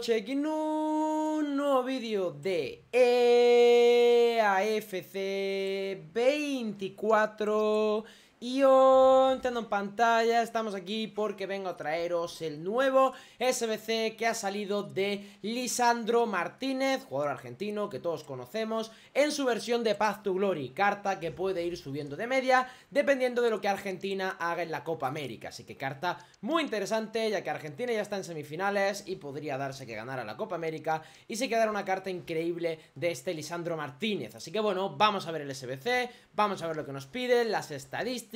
Check en un nuevo vídeo de EAFC 24 y hoy, entrando en pantalla, estamos aquí porque vengo a traeros el nuevo SBC que ha salido de Lisandro Martínez, jugador argentino que todos conocemos, en su versión de Path to Glory, carta que puede ir subiendo de media dependiendo de lo que Argentina haga en la Copa América. Así que carta muy interesante ya que Argentina ya está en semifinales y podría darse que ganara la Copa América y se quedará una carta increíble de este Lisandro Martínez. Así que bueno, vamos a ver el SBC, vamos a ver lo que nos piden, las estadísticas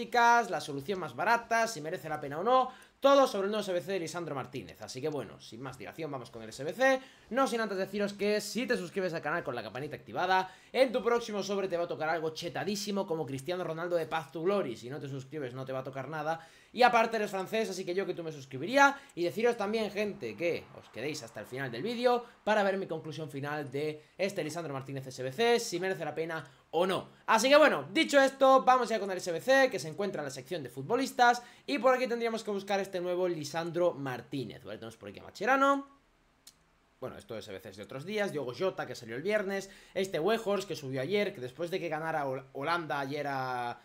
la solución más barata, si merece la pena o no, todo sobre el nuevo SBC de Lisandro Martínez. Así que bueno, sin más dilación, vamos con el SBC. No sin antes deciros que si te suscribes al canal con la campanita activada, en tu próximo sobre te va a tocar algo chetadísimo como Cristiano Ronaldo de Paz tu Glory. Si no te suscribes, no te va a tocar nada. Y aparte eres francés, así que yo que tú me suscribiría. Y deciros también, gente, que os quedéis hasta el final del vídeo para ver mi conclusión final de este Lisandro Martínez SBC, si merece la pena o no. Así que bueno, dicho esto, vamos ya con el SBC, que se encuentra en la sección de futbolistas. Y por aquí tendríamos que buscar este nuevo Lisandro Martínez. Vale, tenemos por aquí a Machirano. bueno, esto es SBCs de otros días, Diogo Jota, que salió el viernes, este Wehors, que subió ayer, que después de que ganara Holanda ayer a,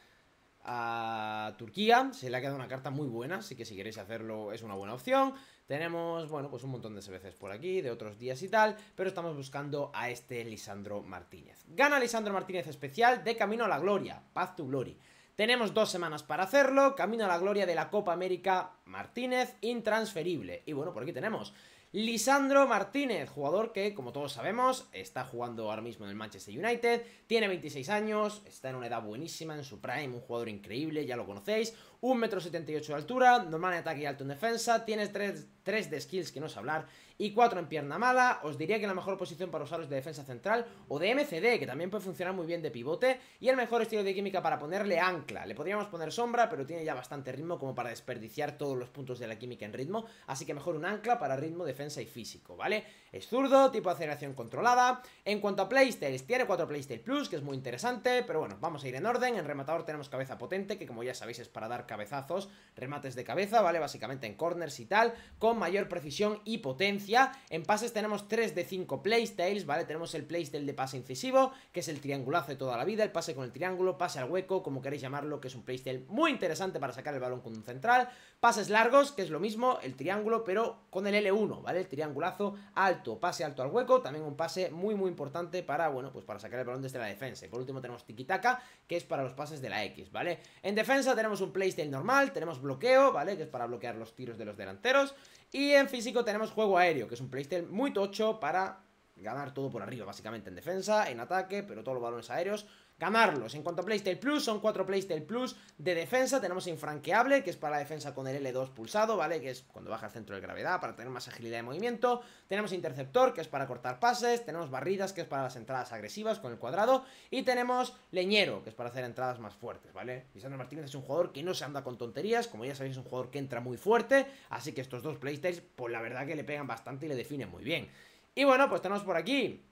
a Turquía. Se le ha quedado una carta muy buena, así que si queréis hacerlo es una buena opción. Tenemos, bueno, pues un montón de veces por aquí, de otros días y tal, pero estamos buscando a este Lisandro Martínez. Gana Lisandro Martínez especial de Camino a la Gloria, Path to Glory. Tenemos dos semanas para hacerlo, Camino a la Gloria de la Copa América Martínez, intransferible. Y bueno, por aquí tenemos Lisandro Martínez, jugador que, como todos sabemos, está jugando ahora mismo en el Manchester United, tiene 26 años, está en una edad buenísima, en su prime, un jugador increíble, ya lo conocéis, 1,78m de altura, normal en ataque y alto en defensa, tiene 3, de skills que no sé hablar y 4 en pierna mala, os diría que la mejor posición para usarlo es de defensa central o de MCD, que también puede funcionar muy bien de pivote, y el mejor estilo de química para ponerle ancla, le podríamos poner sombra, pero tiene ya bastante ritmo como para desperdiciar todos los puntos de la química en ritmo, así que mejor un ancla para ritmo, defensa y físico, ¿vale? Es zurdo, tipo de aceleración controlada, en cuanto a playstyles, tiene 4 playstyle plus, que es muy interesante, pero bueno, vamos a ir en orden, en rematador tenemos cabeza potente, que como ya sabéis es para dar cabezazos, remates de cabeza, ¿vale? Básicamente en corners y tal, con mayor precisión y potencia. En pases tenemos 3 de 5 playstyles, ¿vale? Tenemos el playstyle de pase incisivo, que es el triangulazo de toda la vida, el pase con el triángulo, pase al hueco, como queréis llamarlo, que es un playstyle muy interesante para sacar el balón con un central. Pases largos, que es lo mismo, el triángulo, pero con el L1, ¿vale? El triangulazo alto, pase alto al hueco, también un pase muy, muy importante para, bueno, pues para sacar el balón desde la defensa. Y por último tenemos tikitaka que es para los pases de la X, ¿vale? En defensa tenemos un playstyle normal, tenemos bloqueo, ¿vale? Que es para bloquear los tiros de los delanteros. Y en físico tenemos juego aéreo, que es un playstyle muy tocho para ganar todo por arriba, básicamente en defensa, en ataque, pero todos los balones aéreos, ganarlos. En cuanto a Playstyle Plus, son cuatro Playstyle Plus de defensa, tenemos infranqueable, que es para la defensa con el L2 pulsado, ¿vale? Que es cuando baja el centro de gravedad, para tener más agilidad de movimiento, tenemos interceptor, que es para cortar pases, tenemos barridas, que es para las entradas agresivas con el cuadrado, y tenemos leñero, que es para hacer entradas más fuertes, ¿vale? Lisandro Martínez es un jugador que no se anda con tonterías, como ya sabéis, es un jugador que entra muy fuerte, así que estos dos Playstyles, pues la verdad que le pegan bastante y le definen muy bien. Y bueno, pues tenemos por aquí.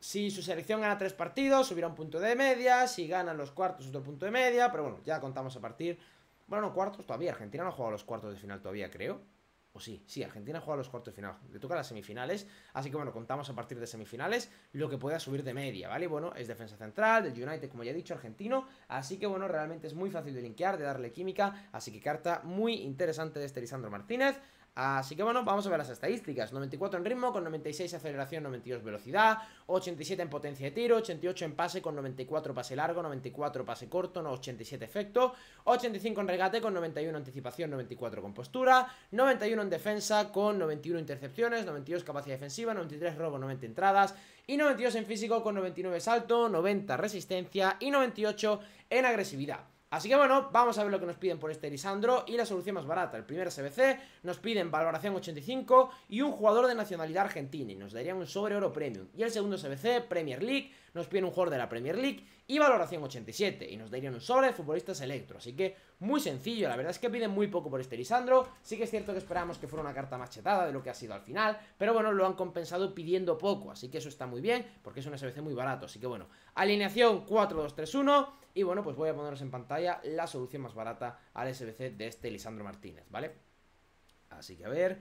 Si su selección gana tres partidos, subirá un punto de media. Si ganan los cuartos, otro punto de media. Pero bueno, ya contamos a partir. Bueno, no, cuartos todavía. Argentina no ha jugado los cuartos de final todavía, creo. O sí, sí, Argentina juega los cuartos de final. Le toca las semifinales. Así que bueno, contamos a partir de semifinales lo que pueda subir de media, ¿vale? Bueno, es defensa central, del United, como ya he dicho, argentino. Así que bueno, realmente es muy fácil de linkear, de darle química. Así que carta muy interesante de este Lisandro Martínez. Así que bueno, vamos a ver las estadísticas 94 en ritmo, con 96 aceleración, 92 velocidad 87 en potencia de tiro, 88 en pase con 94 pase largo, 94 pase corto, 87 efecto 85 en regate con 91 anticipación, 94 con postura 91 en defensa con 91 intercepciones, 92 capacidad defensiva, 93 robo, 90 entradas y 92 en físico con 99 salto, 90 resistencia y 98 en agresividad Así que bueno, vamos a ver lo que nos piden por este Lisandro y la solución más barata, el primer CBC, nos piden valoración 85 y un jugador de nacionalidad argentina y nos darían un sobre oro premium. Y el segundo CBC, Premier League, nos piden un jugador de la Premier League y valoración 87. Y nos darían un sobre de futbolistas electro. Así que muy sencillo, la verdad es que piden muy poco por este Lisandro. Sí que es cierto que esperábamos que fuera una carta machetada de lo que ha sido al final. Pero bueno, lo han compensado pidiendo poco. Así que eso está muy bien porque es un SBC muy barato. Así que bueno, alineación 4-2-3-1. Y bueno, pues voy a poneros en pantalla la solución más barata al SBC de este Lisandro Martínez, ¿vale? Así que a ver,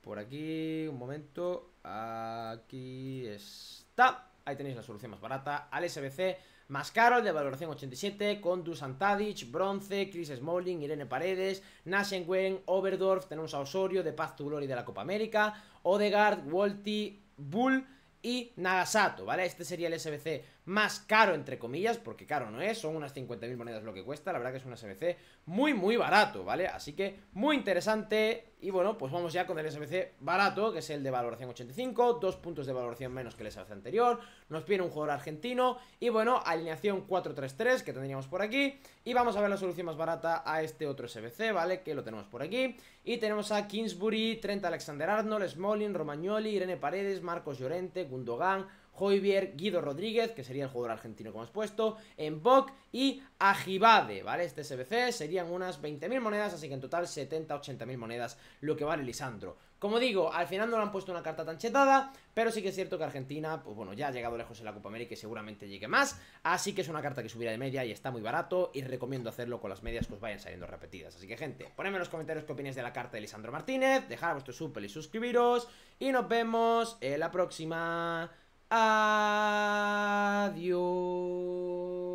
por aquí, un momento, aquí está. Ahí tenéis la solución más barata al SBC. Más caro, el de valoración 87, con Dusan Tadic, Bronce, Chris Smalling, Irene Paredes, Nasen Wen, Oberdorf, tenemos a Osorio, de Paz to Glory de la Copa América, Odegaard, Walti, Bull y Nagasato, ¿vale? Este sería el SBC más caro, entre comillas, porque caro no es, son unas 50.000 monedas lo que cuesta, la verdad que es un SBC muy, muy barato, ¿vale? Así que muy interesante y bueno, pues vamos ya con el SBC barato, que es el de valoración 85, dos puntos de valoración menos que el SBC anterior, nos pide un jugador argentino y bueno, alineación 4-3-3 que tendríamos por aquí y vamos a ver la solución más barata a este otro SBC, ¿vale? Que lo tenemos por aquí y tenemos a Kingsbury, 30 Alexander-Arnold, Smolin, Romagnoli, Irene Paredes, Marcos Llorente, Gundogan... Joyvier, Guido Rodríguez, que sería el jugador argentino como has puesto, Mbok y Ajibade, ¿vale? Este SBC serían unas 20.000 monedas, así que en total 70, 80.000 monedas lo que vale Lisandro. Como digo, al final no le han puesto una carta tan chetada, pero sí que es cierto que Argentina, pues bueno, ya ha llegado lejos en la Copa América y seguramente llegue más, así que es una carta que subirá de media y está muy barato y recomiendo hacerlo con las medias que os vayan saliendo repetidas. Así que gente, ponedme en los comentarios qué opináis de la carta de Lisandro Martínez, dejad vuestro súper y suscribiros y nos vemos en la próxima... Adiós.